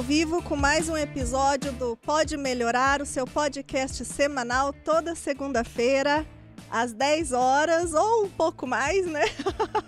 ao vivo com mais um episódio do Pode Melhorar, o seu podcast semanal toda segunda-feira, às 10 horas ou um pouco mais, né?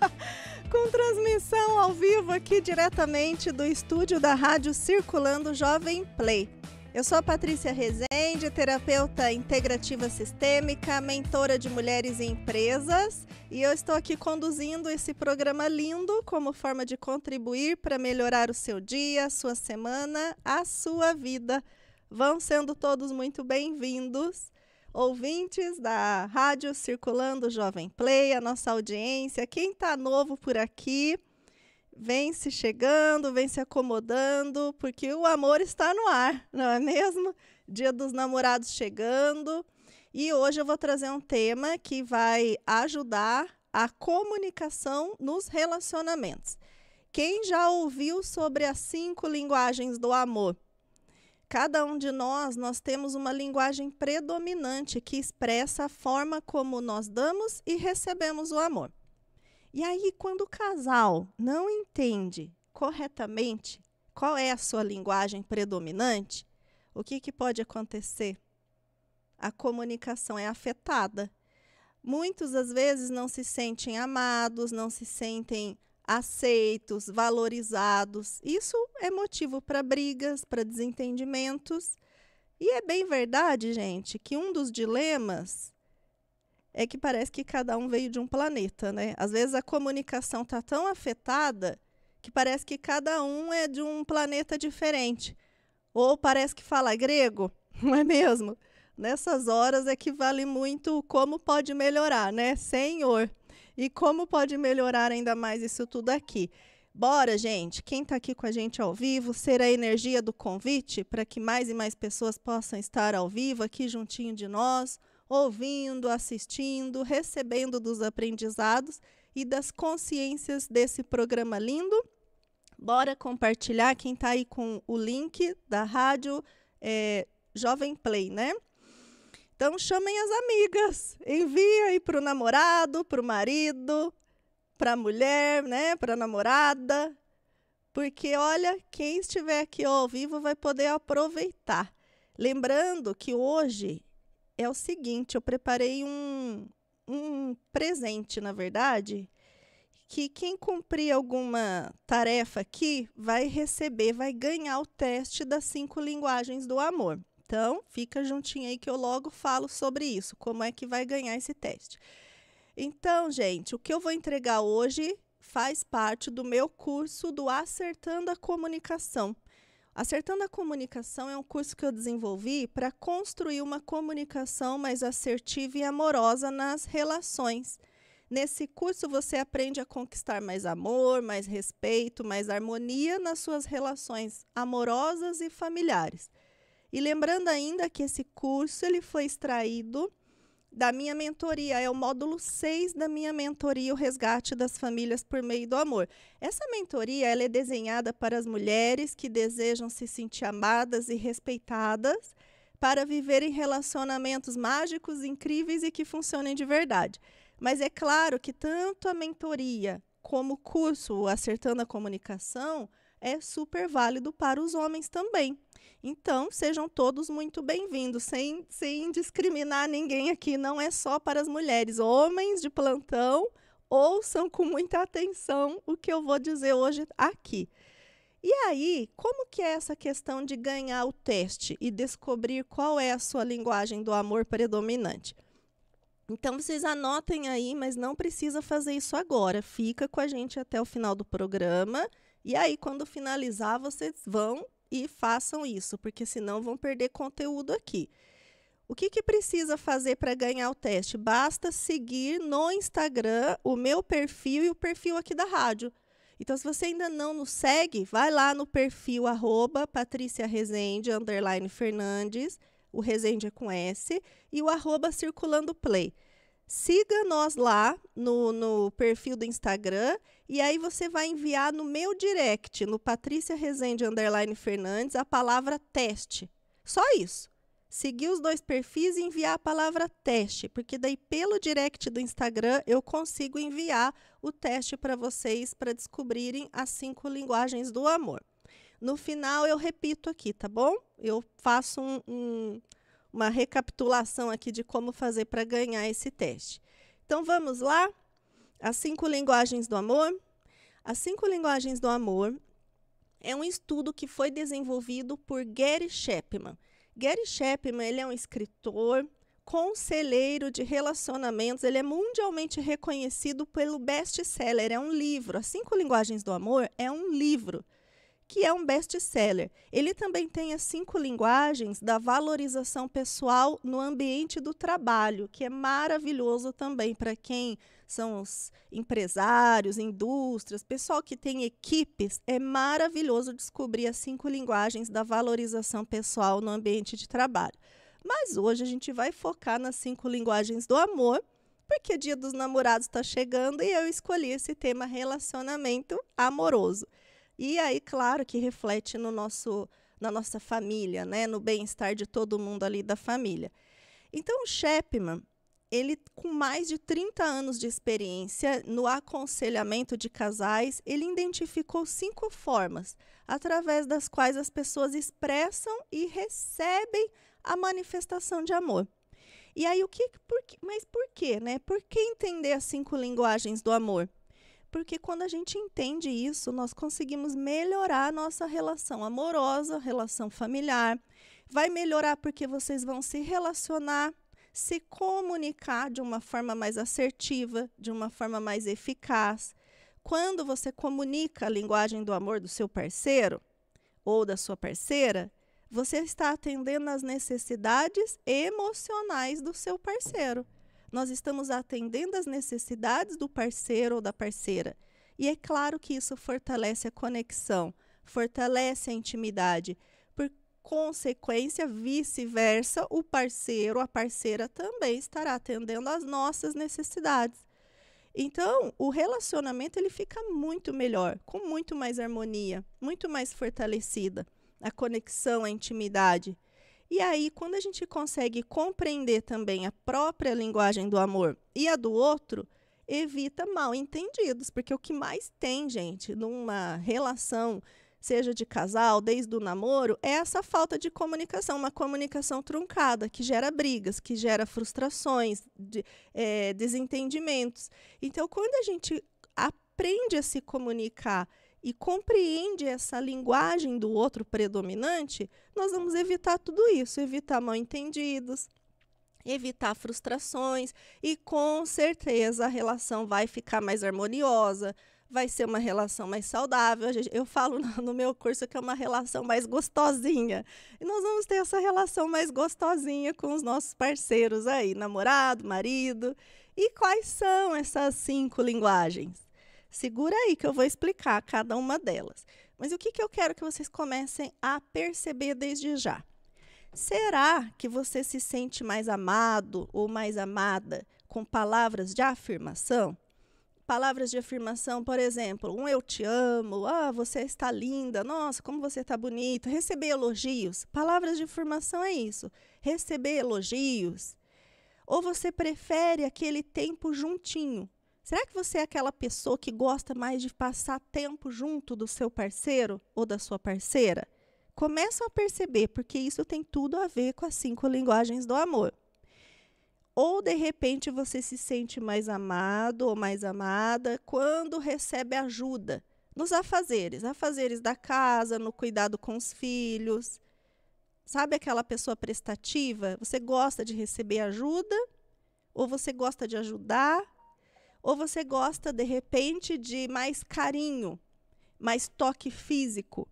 com transmissão ao vivo aqui diretamente do estúdio da Rádio Circulando Jovem Play. Eu sou a Patrícia Rezende, terapeuta integrativa sistêmica, mentora de mulheres e empresas, e eu estou aqui conduzindo esse programa lindo como forma de contribuir para melhorar o seu dia, a sua semana, a sua vida. Vão sendo todos muito bem-vindos, ouvintes da Rádio Circulando Jovem Play, a nossa audiência, quem está novo por aqui vem se chegando, vem se acomodando, porque o amor está no ar, não é mesmo? Dia dos Namorados chegando. E hoje eu vou trazer um tema que vai ajudar a comunicação nos relacionamentos. Quem já ouviu sobre as cinco linguagens do amor? Cada um de nós, nós temos uma linguagem predominante que expressa a forma como nós damos e recebemos o amor. E aí, quando o casal não entende corretamente qual é a sua linguagem predominante, o que, que pode acontecer? A comunicação é afetada. Muitos, às vezes, não se sentem amados, não se sentem aceitos, valorizados. Isso é motivo para brigas, para desentendimentos. E é bem verdade, gente, que um dos dilemas é que parece que cada um veio de um planeta, né? Às vezes a comunicação tá tão afetada que parece que cada um é de um planeta diferente. Ou parece que fala grego, não é mesmo? Nessas horas é que vale muito como pode melhorar, né? Senhor. E como pode melhorar ainda mais isso tudo aqui? Bora, gente! Quem está aqui com a gente ao vivo, ser a energia do convite para que mais e mais pessoas possam estar ao vivo aqui juntinho de nós ouvindo, assistindo, recebendo dos aprendizados e das consciências desse programa lindo. Bora compartilhar quem está aí com o link da rádio é, Jovem Play, né? Então chamem as amigas, envia aí para o namorado, para o marido, para a mulher, né? Para a namorada, porque olha, quem estiver aqui ao vivo vai poder aproveitar. Lembrando que hoje é o seguinte: eu preparei um, um presente, na verdade, que quem cumprir alguma tarefa aqui vai receber, vai ganhar o teste das cinco linguagens do amor. Então, fica juntinho aí que eu logo falo sobre isso, como é que vai ganhar esse teste. Então, gente, o que eu vou entregar hoje faz parte do meu curso do Acertando a Comunicação. Acertando a comunicação é um curso que eu desenvolvi para construir uma comunicação mais assertiva e amorosa nas relações. Nesse curso você aprende a conquistar mais amor, mais respeito, mais harmonia nas suas relações amorosas e familiares. E lembrando ainda que esse curso ele foi extraído da minha mentoria, é o módulo 6 da minha mentoria, o resgate das famílias por meio do amor. Essa mentoria ela é desenhada para as mulheres que desejam se sentir amadas e respeitadas para viverem relacionamentos mágicos, incríveis e que funcionem de verdade. Mas é claro que tanto a mentoria como o curso Acertando a Comunicação é super válido para os homens também. Então, sejam todos muito bem-vindos, sem, sem discriminar ninguém aqui, não é só para as mulheres. Homens de plantão, ouçam com muita atenção o que eu vou dizer hoje aqui. E aí, como que é essa questão de ganhar o teste e descobrir qual é a sua linguagem do amor predominante? Então vocês anotem aí, mas não precisa fazer isso agora. Fica com a gente até o final do programa. E aí, quando finalizar, vocês vão e façam isso, porque senão vão perder conteúdo aqui. O que, que precisa fazer para ganhar o teste? Basta seguir no Instagram o meu perfil e o perfil aqui da rádio. Então, se você ainda não nos segue, vai lá no perfil arroba Patrícia Rezende, underline Fernandes, o Rezende é com S, e o arroba Circulando Play. Siga nós lá no, no perfil do Instagram e aí você vai enviar no meu direct, no Patrícia Rezende Underline Fernandes, a palavra teste. Só isso. Seguir os dois perfis e enviar a palavra teste, porque daí pelo direct do Instagram eu consigo enviar o teste para vocês para descobrirem as cinco linguagens do amor. No final eu repito aqui, tá bom? Eu faço um, um, uma recapitulação aqui de como fazer para ganhar esse teste. Então vamos lá? As Cinco Linguagens do Amor. As Cinco Linguagens do Amor é um estudo que foi desenvolvido por Gary Chapman. Gary Chapman ele é um escritor, conselheiro de relacionamentos, ele é mundialmente reconhecido pelo best-seller, é um livro. As Cinco Linguagens do Amor é um livro que é um best-seller. Ele também tem as cinco linguagens da valorização pessoal no ambiente do trabalho, que é maravilhoso também para quem são os empresários, indústrias, pessoal que tem equipes, é maravilhoso descobrir as cinco linguagens da valorização pessoal no ambiente de trabalho. Mas hoje a gente vai focar nas cinco linguagens do amor, porque o Dia dos Namorados está chegando e eu escolhi esse tema relacionamento amoroso. E aí, claro, que reflete no nosso na nossa família, né, no bem-estar de todo mundo ali da família. Então, Shepman ele com mais de 30 anos de experiência no aconselhamento de casais, ele identificou cinco formas através das quais as pessoas expressam e recebem a manifestação de amor. E aí o que, por, mas por quê, né? Por que entender as cinco linguagens do amor? Porque quando a gente entende isso, nós conseguimos melhorar a nossa relação amorosa, relação familiar. Vai melhorar porque vocês vão se relacionar se comunicar de uma forma mais assertiva, de uma forma mais eficaz. Quando você comunica a linguagem do amor do seu parceiro ou da sua parceira, você está atendendo às necessidades emocionais do seu parceiro. Nós estamos atendendo às necessidades do parceiro ou da parceira. E é claro que isso fortalece a conexão, fortalece a intimidade consequência, vice-versa, o parceiro, a parceira também estará atendendo às nossas necessidades. Então, o relacionamento ele fica muito melhor, com muito mais harmonia, muito mais fortalecida, a conexão, a intimidade. E aí, quando a gente consegue compreender também a própria linguagem do amor e a do outro, evita mal entendidos, porque o que mais tem, gente, numa relação seja de casal, desde o namoro, é essa falta de comunicação, uma comunicação truncada, que gera brigas, que gera frustrações, de, é, desentendimentos. Então, quando a gente aprende a se comunicar e compreende essa linguagem do outro predominante, nós vamos evitar tudo isso, evitar mal-entendidos, evitar frustrações e com certeza a relação vai ficar mais harmoniosa, vai ser uma relação mais saudável. Eu falo no meu curso que é uma relação mais gostosinha. E nós vamos ter essa relação mais gostosinha com os nossos parceiros aí, namorado, marido. E quais são essas cinco linguagens? Segura aí que eu vou explicar cada uma delas. Mas o que, que eu quero que vocês comecem a perceber desde já? Será que você se sente mais amado ou mais amada com palavras de afirmação? palavras de afirmação, por exemplo, um eu te amo, ah, você está linda, nossa, como você está bonita. Receber elogios. Palavras de afirmação é isso. Receber elogios. Ou você prefere aquele tempo juntinho? Será que você é aquela pessoa que gosta mais de passar tempo junto do seu parceiro ou da sua parceira? Começam a perceber, porque isso tem tudo a ver com as cinco linguagens do amor. Ou de repente você se sente mais amado ou mais amada quando recebe ajuda nos afazeres, afazeres da casa, no cuidado com os filhos. Sabe aquela pessoa prestativa? Você gosta de receber ajuda? Ou você gosta de ajudar? Ou você gosta, de repente, de mais carinho, mais toque físico?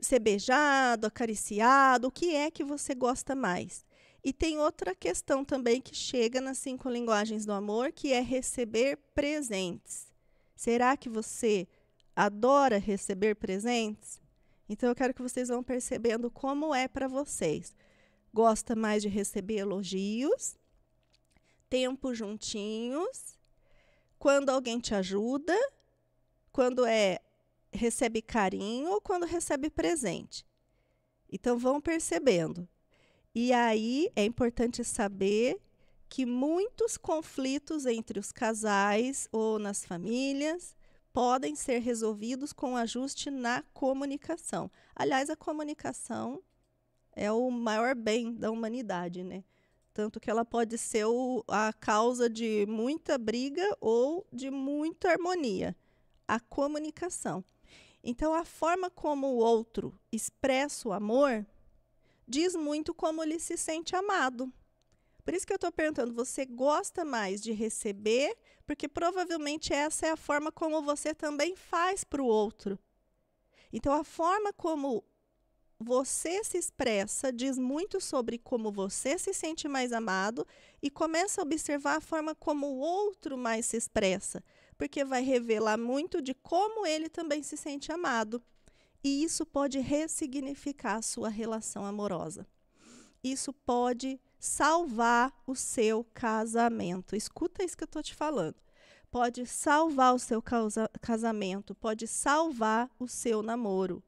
Ser beijado, acariciado, o que é que você gosta mais? E tem outra questão também que chega nas cinco linguagens do amor, que é receber presentes. Será que você adora receber presentes? Então eu quero que vocês vão percebendo como é para vocês. Gosta mais de receber elogios, tempo juntinhos, quando alguém te ajuda, quando é recebe carinho ou quando recebe presente. Então vão percebendo. E aí é importante saber que muitos conflitos entre os casais ou nas famílias podem ser resolvidos com ajuste na comunicação. Aliás, a comunicação é o maior bem da humanidade, né? Tanto que ela pode ser o, a causa de muita briga ou de muita harmonia. A comunicação. Então, a forma como o outro expressa o amor diz muito como ele se sente amado. Por isso que eu estou perguntando, você gosta mais de receber? Porque provavelmente essa é a forma como você também faz para o outro. Então, a forma como você se expressa diz muito sobre como você se sente mais amado e começa a observar a forma como o outro mais se expressa, porque vai revelar muito de como ele também se sente amado. E isso pode ressignificar a sua relação amorosa. Isso pode salvar o seu casamento. Escuta isso que eu estou te falando. Pode salvar o seu casamento, pode salvar o seu namoro.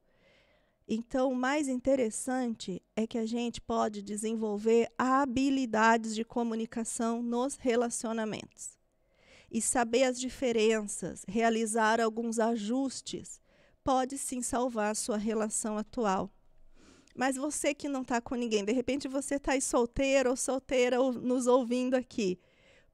Então, o mais interessante é que a gente pode desenvolver habilidades de comunicação nos relacionamentos e saber as diferenças, realizar alguns ajustes pode sim salvar a sua relação atual. Mas você que não está com ninguém, de repente você está aí solteiro ou solteira ou nos ouvindo aqui,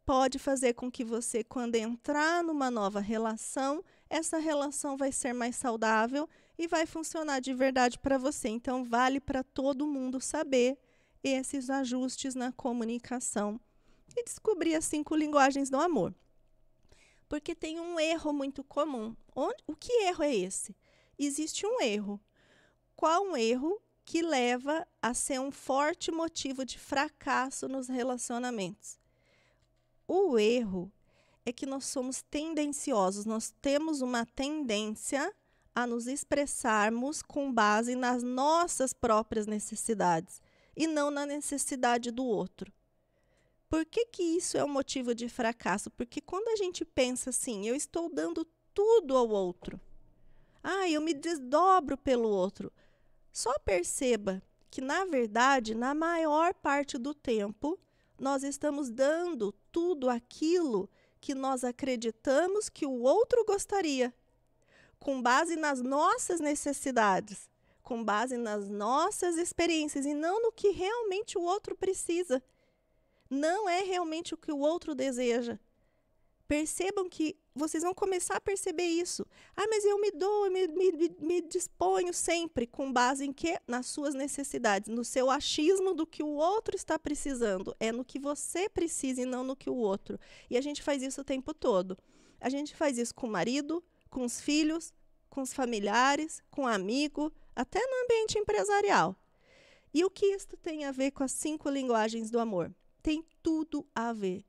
pode fazer com que você, quando entrar numa nova relação, essa relação vai ser mais saudável e vai funcionar de verdade para você. Então, vale para todo mundo saber esses ajustes na comunicação e descobrir as assim, cinco linguagens do amor. Porque tem um erro muito comum. Onde, o que erro é esse? existe um erro. Qual um erro que leva a ser um forte motivo de fracasso nos relacionamentos? O erro é que nós somos tendenciosos, nós temos uma tendência a nos expressarmos com base nas nossas próprias necessidades e não na necessidade do outro. Por que, que isso é um motivo de fracasso? Porque quando a gente pensa assim, eu estou dando tudo ao outro, ah, eu me desdobro pelo outro. Só perceba que, na verdade, na maior parte do tempo, nós estamos dando tudo aquilo que nós acreditamos que o outro gostaria, com base nas nossas necessidades, com base nas nossas experiências e não no que realmente o outro precisa. Não é realmente o que o outro deseja. Percebam que vocês vão começar a perceber isso. Ah, mas eu me dou, me, me, me disponho sempre com base em quê? Nas suas necessidades, no seu achismo do que o outro está precisando. É no que você precisa e não no que o outro. E a gente faz isso o tempo todo. A gente faz isso com o marido, com os filhos, com os familiares, com o amigo, até no ambiente empresarial. E o que isto tem a ver com as cinco linguagens do amor? Tem tudo a ver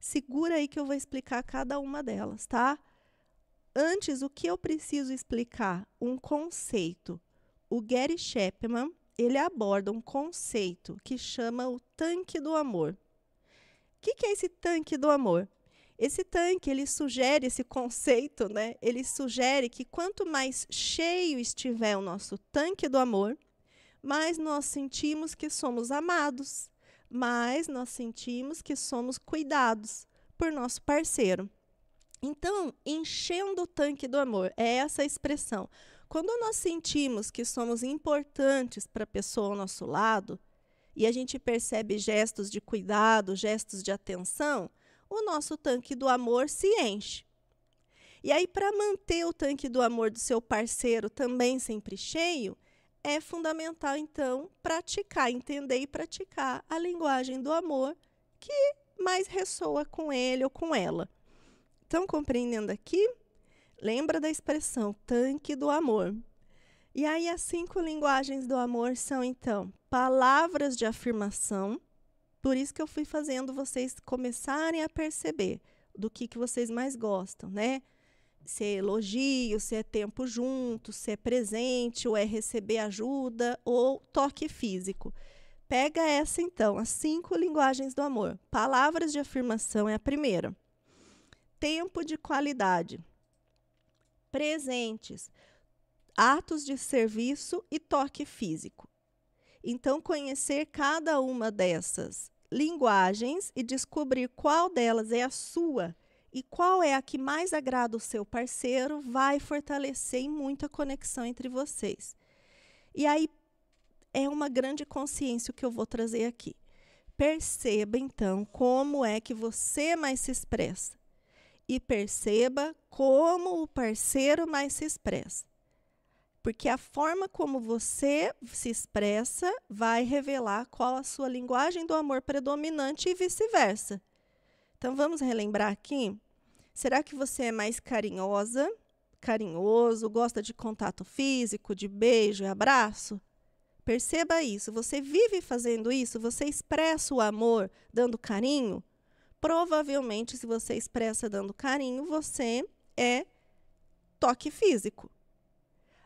Segura aí que eu vou explicar cada uma delas, tá? Antes, o que eu preciso explicar? Um conceito. O Gary Chapman, ele aborda um conceito que chama o tanque do amor. O que, que é esse tanque do amor? Esse tanque, ele sugere esse conceito, né? Ele sugere que quanto mais cheio estiver o nosso tanque do amor, mais nós sentimos que somos amados, mas nós sentimos que somos cuidados por nosso parceiro. Então, enchendo o tanque do amor, é essa a expressão. Quando nós sentimos que somos importantes para a pessoa ao nosso lado, e a gente percebe gestos de cuidado, gestos de atenção, o nosso tanque do amor se enche. E aí, para manter o tanque do amor do seu parceiro também sempre cheio, é fundamental, então, praticar, entender e praticar a linguagem do amor que mais ressoa com ele ou com ela. Então, compreendendo aqui, lembra da expressão tanque do amor. E aí, as cinco linguagens do amor são, então, palavras de afirmação. Por isso que eu fui fazendo vocês começarem a perceber do que, que vocês mais gostam, né? se é elogio, se é tempo junto, se é presente, ou é receber ajuda, ou toque físico. Pega essa então, as cinco linguagens do amor. Palavras de afirmação é a primeira. Tempo de qualidade. Presentes. Atos de serviço e toque físico. Então, conhecer cada uma dessas linguagens e descobrir qual delas é a sua e qual é a que mais agrada o seu parceiro vai fortalecer muito a conexão entre vocês. E aí é uma grande consciência o que eu vou trazer aqui. Perceba então como é que você mais se expressa e perceba como o parceiro mais se expressa. Porque a forma como você se expressa vai revelar qual a sua linguagem do amor predominante e vice-versa. Então vamos relembrar aqui Será que você é mais carinhosa, carinhoso, gosta de contato físico, de beijo e abraço? Perceba isso. Você vive fazendo isso? Você expressa o amor dando carinho? Provavelmente, se você expressa dando carinho, você é toque físico.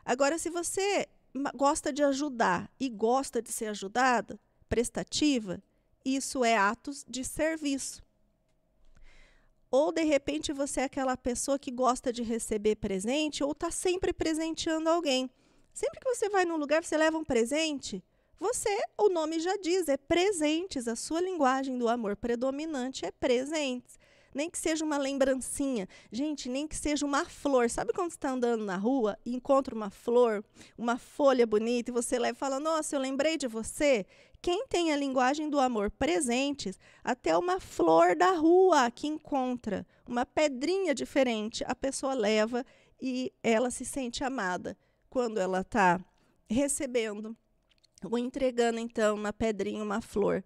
Agora, se você gosta de ajudar e gosta de ser ajudada, prestativa, isso é atos de serviço. Ou de repente você é aquela pessoa que gosta de receber presente ou está sempre presenteando alguém. Sempre que você vai num lugar, você leva um presente. Você, o nome já diz, é presentes. A sua linguagem do amor predominante é presentes. Nem que seja uma lembrancinha. Gente, nem que seja uma flor. Sabe quando você está andando na rua e encontra uma flor, uma folha bonita, e você leva e fala: Nossa, eu lembrei de você? Quem tem a linguagem do amor presente, até uma flor da rua que encontra, uma pedrinha diferente, a pessoa leva e ela se sente amada quando ela está recebendo ou entregando, então, uma pedrinha, uma flor.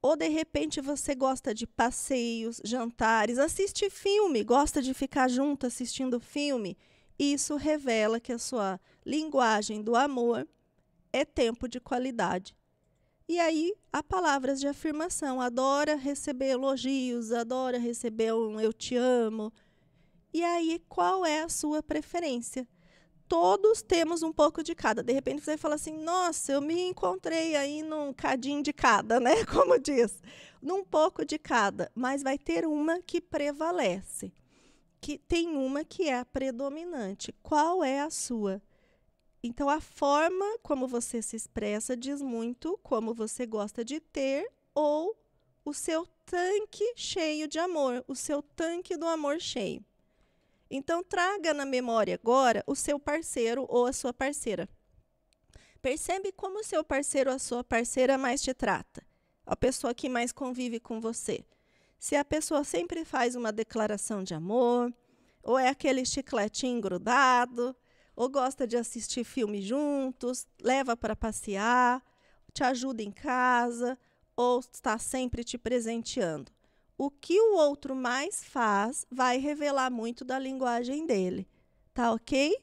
Ou de repente você gosta de passeios, jantares, assiste filme, gosta de ficar junto assistindo filme. Isso revela que a sua linguagem do amor é tempo de qualidade. E aí há palavras de afirmação, adora receber elogios, adora receber um eu te amo. E aí qual é a sua preferência? Todos temos um pouco de cada. De repente você fala assim: "Nossa, eu me encontrei aí num cadinho de cada", né? Como diz. Num pouco de cada, mas vai ter uma que prevalece. Que tem uma que é a predominante. Qual é a sua? Então, a forma como você se expressa diz muito como você gosta de ter ou o seu tanque cheio de amor, o seu tanque do amor cheio. Então, traga na memória agora o seu parceiro ou a sua parceira. Percebe como o seu parceiro ou a sua parceira mais te trata, a pessoa que mais convive com você. Se a pessoa sempre faz uma declaração de amor, ou é aquele chicletinho grudado, ou gosta de assistir filme juntos, leva para passear, te ajuda em casa ou está sempre te presenteando. O que o outro mais faz vai revelar muito da linguagem dele, tá ok?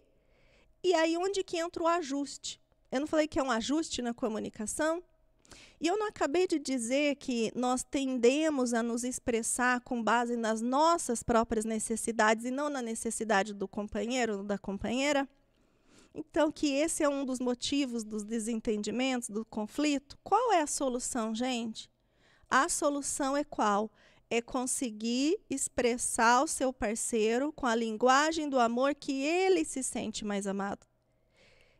E aí onde que entra o ajuste? Eu não falei que é um ajuste na comunicação? E eu não acabei de dizer que nós tendemos a nos expressar com base nas nossas próprias necessidades e não na necessidade do companheiro ou da companheira? Então, que esse é um dos motivos dos desentendimentos, do conflito. Qual é a solução, gente? A solução é qual? É conseguir expressar o seu parceiro com a linguagem do amor que ele se sente mais amado.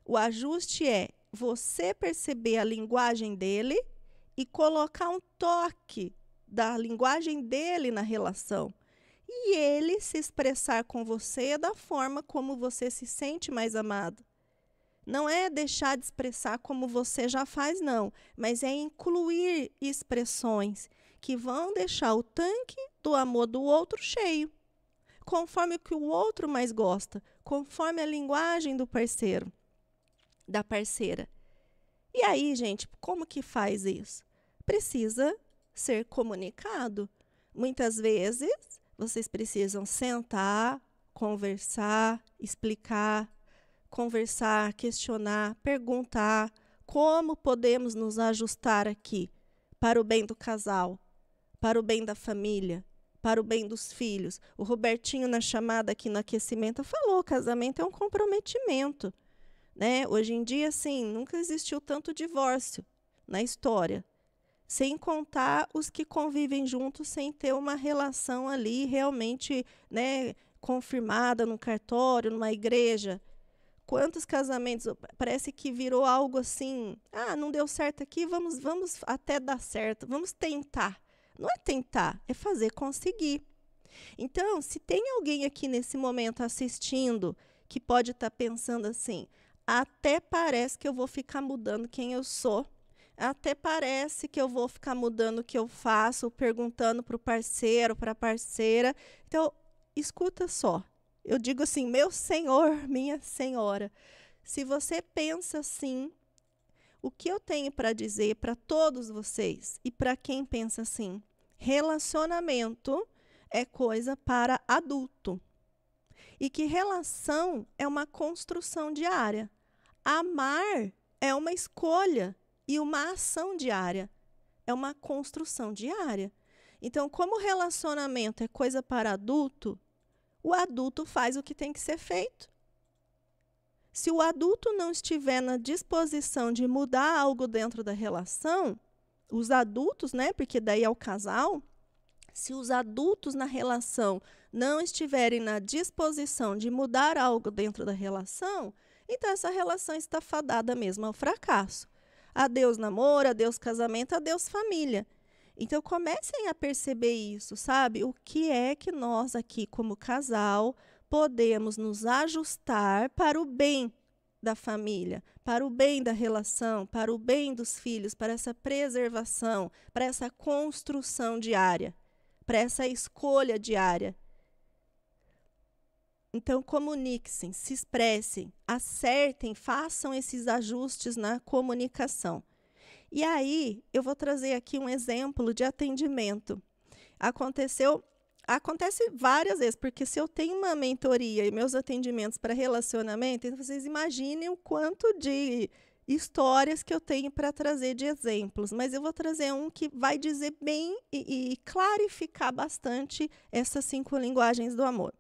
O ajuste é você perceber a linguagem dele e colocar um toque da linguagem dele na relação. E ele se expressar com você da forma como você se sente mais amado. Não é deixar de expressar como você já faz, não, mas é incluir expressões que vão deixar o tanque do amor do outro cheio, conforme o que o outro mais gosta, conforme a linguagem do parceiro, da parceira. E aí, gente, como que faz isso? Precisa ser comunicado. Muitas vezes vocês precisam sentar, conversar, explicar, conversar, questionar, perguntar como podemos nos ajustar aqui para o bem do casal, para o bem da família, para o bem dos filhos. O Robertinho, na chamada aqui no aquecimento, falou: casamento é um comprometimento. Né? Hoje em dia, sim, nunca existiu tanto divórcio na história. Sem contar os que convivem juntos sem ter uma relação ali realmente né, confirmada no cartório, numa igreja. Quantos casamentos parece que virou algo assim? Ah, não deu certo aqui, vamos, vamos até dar certo, vamos tentar. Não é tentar, é fazer conseguir. Então, se tem alguém aqui nesse momento assistindo que pode estar tá pensando assim, até parece que eu vou ficar mudando quem eu sou, até parece que eu vou ficar mudando o que eu faço, perguntando para o parceiro, para a parceira. Então, escuta só, eu digo assim, meu Senhor, minha Senhora, se você pensa assim, o que eu tenho para dizer para todos vocês e para quem pensa assim? Relacionamento é coisa para adulto. E que relação é uma construção diária. Amar é uma escolha e uma ação diária. É uma construção diária. Então, como relacionamento é coisa para adulto, o adulto faz o que tem que ser feito. Se o adulto não estiver na disposição de mudar algo dentro da relação, os adultos, né, porque daí é o casal, se os adultos na relação não estiverem na disposição de mudar algo dentro da relação, então essa relação está fadada mesmo ao fracasso. Adeus namoro, adeus casamento, adeus família. Então comecem a perceber isso, sabe? O que é que nós aqui como casal podemos nos ajustar para o bem da família, para o bem da relação, para o bem dos filhos, para essa preservação, para essa construção diária, para essa escolha diária. Então, comuniquem-se, expressem, acertem, façam esses ajustes na comunicação. E aí, eu vou trazer aqui um exemplo de atendimento. Aconteceu acontece várias vezes, porque se eu tenho uma mentoria e meus atendimentos para relacionamento, então vocês imaginem o quanto de histórias que eu tenho para trazer de exemplos, mas eu vou trazer um que vai dizer bem e, e, clarificar bastante essas cinco linguagens do amor.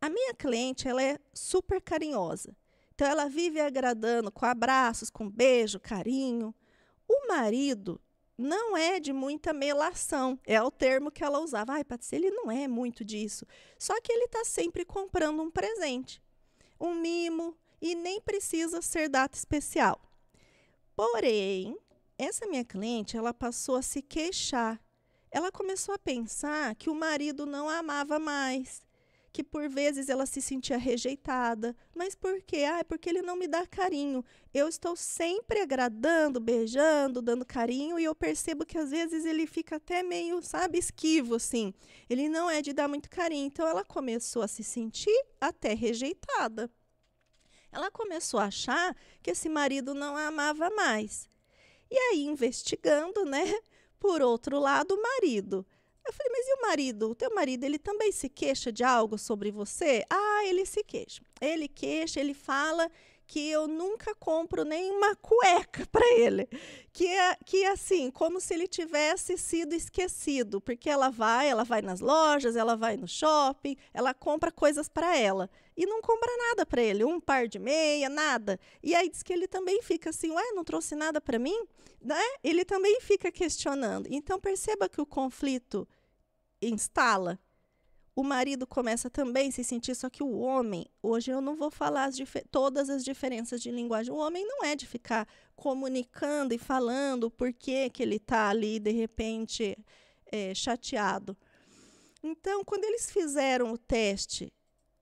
A minha cliente, ela é super carinhosa. Então ela vive agradando com abraços, com beijo, carinho. O marido não é de muita melação, é o termo que ela usava. Ai, Patrícia, ele não é muito disso. Só que ele está sempre comprando um presente, um mimo, e nem precisa ser data especial. Porém, essa minha cliente, ela passou a se queixar. Ela começou a pensar que o marido não a amava mais, que por vezes ela se sentia rejeitada. Mas por quê? Ah, é porque ele não me dá carinho. Eu estou sempre agradando, beijando, dando carinho, e eu percebo que às vezes ele fica até meio, sabe, esquivo, assim. Ele não é de dar muito carinho. Então ela começou a se sentir até rejeitada. Ela começou a achar que esse marido não a amava mais. E aí, investigando, né? Por outro lado, o marido marido, o teu marido, ele também se queixa de algo sobre você? Ah, ele se queixa. Ele queixa, ele fala que eu nunca compro nenhuma cueca para ele. Que é que assim, como se ele tivesse sido esquecido, porque ela vai, ela vai nas lojas, ela vai no shopping, ela compra coisas para ela e não compra nada para ele, um par de meia, nada. E aí diz que ele também fica assim, ué, não trouxe nada para mim, né? Ele também fica questionando. Então perceba que o conflito instala. O marido começa também a se sentir, só que o homem, hoje eu não vou falar as todas as diferenças de linguagem. O homem não é de ficar comunicando e falando por que, que ele está ali, de repente, é, chateado. Então, quando eles fizeram o teste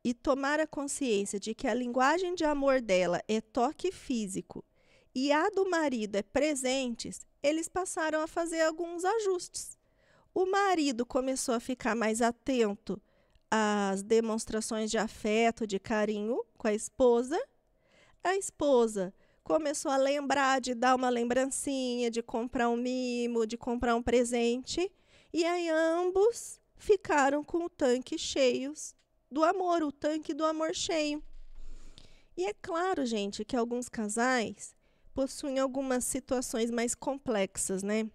e tomaram a consciência de que a linguagem de amor dela é toque físico e a do marido é presentes, eles passaram a fazer alguns ajustes o marido começou a ficar mais atento às demonstrações de afeto, de carinho com a esposa. A esposa começou a lembrar de dar uma lembrancinha, de comprar um mimo, de comprar um presente. E aí ambos ficaram com o tanque cheios do amor, o tanque do amor cheio. E é claro, gente, que alguns casais possuem algumas situações mais complexas, né?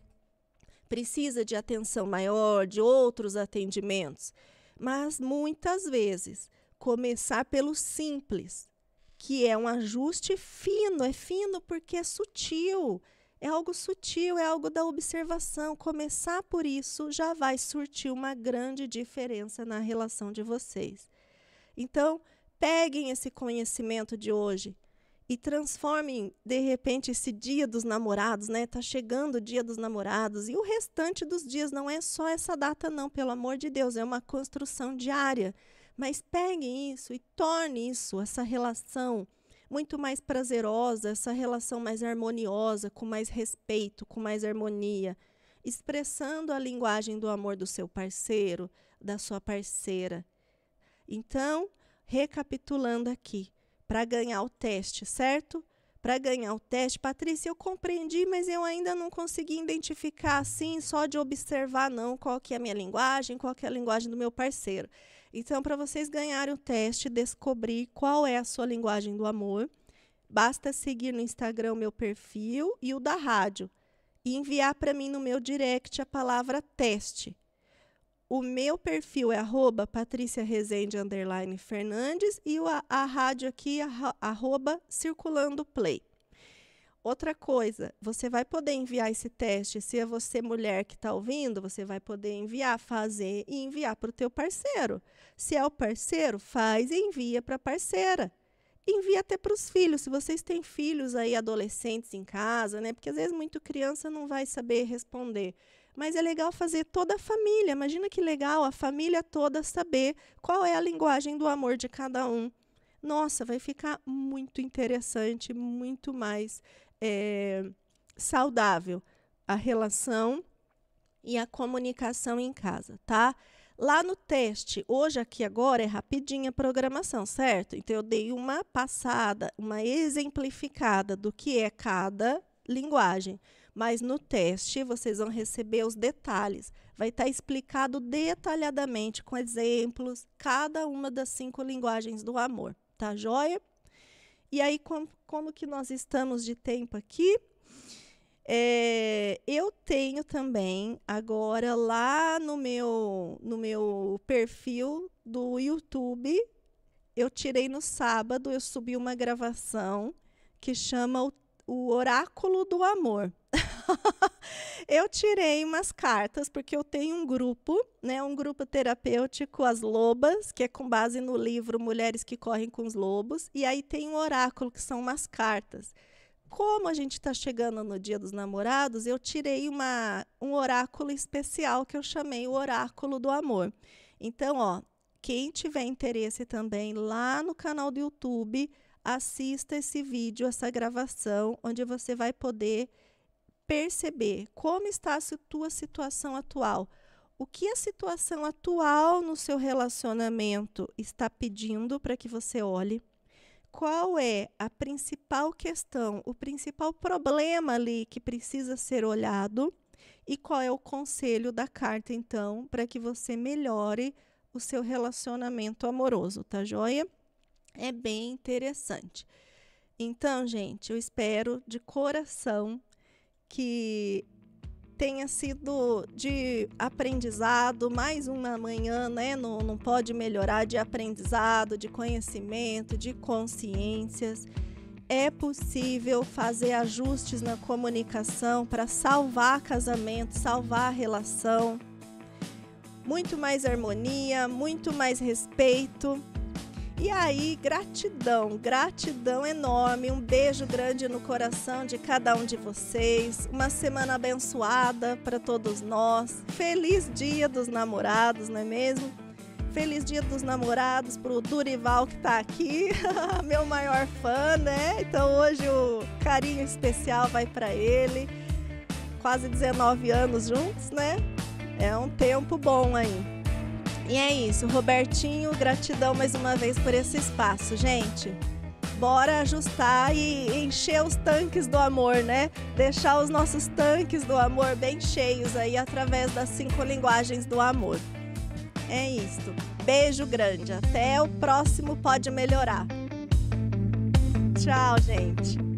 precisa de atenção maior, de outros atendimentos. Mas muitas vezes, começar pelo simples, que é um ajuste fino, é fino porque é sutil. É algo sutil, é algo da observação. Começar por isso já vai surtir uma grande diferença na relação de vocês. Então, peguem esse conhecimento de hoje e transformem de repente esse dia dos namorados, né? Tá chegando o dia dos namorados e o restante dos dias não é só essa data não, pelo amor de Deus, é uma construção diária. Mas peguem isso e torne isso, essa relação muito mais prazerosa, essa relação mais harmoniosa, com mais respeito, com mais harmonia, expressando a linguagem do amor do seu parceiro, da sua parceira. Então, recapitulando aqui, para ganhar o teste, certo? Para ganhar o teste, Patrícia, eu compreendi, mas eu ainda não consegui identificar assim, só de observar não qual que é a minha linguagem, qual que é a linguagem do meu parceiro. Então, para vocês ganharem o teste, descobrir qual é a sua linguagem do amor, basta seguir no Instagram o meu perfil e o da rádio e enviar para mim no meu direct a palavra teste. O meu perfil é arroba Patrícia Rezende underline Fernandes e a, a rádio aqui é a, arroba Circulando Play. Outra coisa, você vai poder enviar esse teste, se é você mulher que está ouvindo, você vai poder enviar, fazer e enviar para o teu parceiro. Se é o parceiro, faz e envia para a parceira. Envia até para os filhos, se vocês têm filhos aí adolescentes em casa, né? Porque às vezes muito criança não vai saber responder mas é legal fazer toda a família. Imagina que legal a família toda saber qual é a linguagem do amor de cada um. Nossa, vai ficar muito interessante, muito mais é, saudável a relação e a comunicação em casa, tá? Lá no teste, hoje aqui agora é rapidinha a programação, certo? Então eu dei uma passada, uma exemplificada do que é cada linguagem mas no teste vocês vão receber os detalhes. Vai estar tá explicado detalhadamente, com exemplos, cada uma das cinco linguagens do amor. Tá joia? E aí, com, como que nós estamos de tempo aqui? É, eu tenho também agora lá no meu no meu perfil do YouTube, eu tirei no sábado, eu subi uma gravação que chama o o oráculo do amor. eu tirei umas cartas porque eu tenho um grupo, né, um grupo terapêutico As Lobas, que é com base no livro Mulheres que correm com os lobos, e aí tem um oráculo que são umas cartas. Como a gente está chegando no Dia dos Namorados, eu tirei uma, um oráculo especial que eu chamei o oráculo do amor. Então, ó, quem tiver interesse também lá no canal do YouTube, assista esse vídeo, essa gravação, onde você vai poder perceber como está a sua situação atual. O que a situação atual no seu relacionamento está pedindo para que você olhe? Qual é a principal questão, o principal problema ali que precisa ser olhado? E qual é o conselho da carta, então, para que você melhore o seu relacionamento amoroso, tá joia? É bem interessante. Então, gente, eu espero de coração que tenha sido de aprendizado, mais uma manhã, né? Não, não pode melhorar de aprendizado, de conhecimento, de consciências. É possível fazer ajustes na comunicação para salvar casamento, salvar relação. Muito mais harmonia, muito mais respeito e aí, gratidão, gratidão enorme, um beijo grande no coração de cada um de vocês, uma semana abençoada para todos nós. Feliz Dia dos Namorados, não é mesmo? Feliz Dia dos Namorados para o Durival que está aqui, meu maior fã, né? Então hoje o carinho especial vai para ele. Quase 19 anos juntos, né? É um tempo bom aí. E é isso, Robertinho, gratidão mais uma vez por esse espaço, gente. Bora ajustar e encher os tanques do amor, né? Deixar os nossos tanques do amor bem cheios aí através das cinco linguagens do amor. É isso. Beijo grande. Até o próximo Pode Melhorar. Tchau, gente.